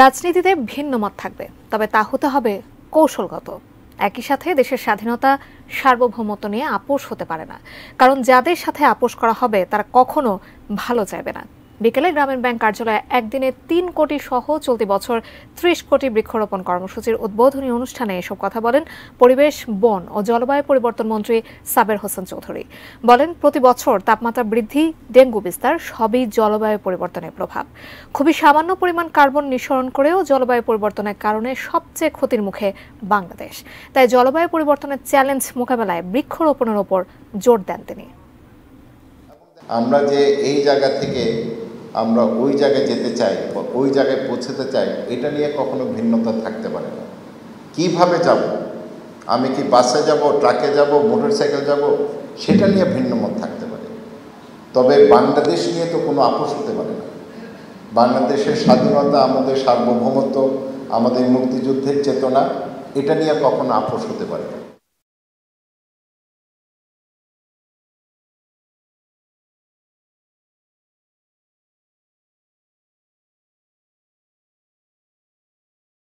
রাজনীতিতে ভিন্ন মত থাকবে তবে তা হতে হবে কৌশলগত একই সাথে দেশের স্বাধীনতা সার্বভৌমত্ব নিয়ে আপোষ হতে পারে না কারণ যাদের সাথে আপোষ করা হবে তারা কখনো ভালো চাইবে না বিকেলে গ্রামীণ ব্যাংক কার্যালয়ে একদিনে তিন কোটি সহ চলতি বছর ত্রিশ কোটি বৃক্ষরোপণ কর্মসূচির উদ্বোধনী অনুষ্ঠানে এসব কথা বলেন পরিবেশ বন ও জলবায়ু পরিবর্তন মন্ত্রী সাবের হোসেন চৌধুরী বলেন প্রতি বছর তাপমাত্রা বৃদ্ধি ডেঙ্গু বিস্তার সবই জলবায়ু পরিবর্তনের প্রভাব খুবই সামান্য পরিমাণ কার্বন নিঃসরণ করেও জলবায়ু পরিবর্তনের কারণে সবচেয়ে ক্ষতির মুখে বাংলাদেশ তাই জলবায়ু পরিবর্তনের চ্যালেঞ্জ মোকাবেলায় বৃক্ষরোপণের ওপর জোর দেন তিনি আমরা যে এই জায়গা থেকে আমরা ওই জায়গায় যেতে চাই বা ওই জায়গায় পৌঁছতে চাই এটা নিয়ে কখনো ভিন্নতা থাকতে পারে না কীভাবে যাব আমি কি বাসে যাব ট্রাকে যাব মোটর সাইকেল যাব সেটা নিয়ে ভিন্নমত থাকতে পারে তবে বাংলাদেশ নিয়ে তো কোনো আপোষ হতে পারে না বাংলাদেশের স্বাধীনতা আমাদের সার্বভৌমত্ব আমাদের মুক্তিযুদ্ধের চেতনা এটা নিয়ে কখনো আপোষ হতে পারে না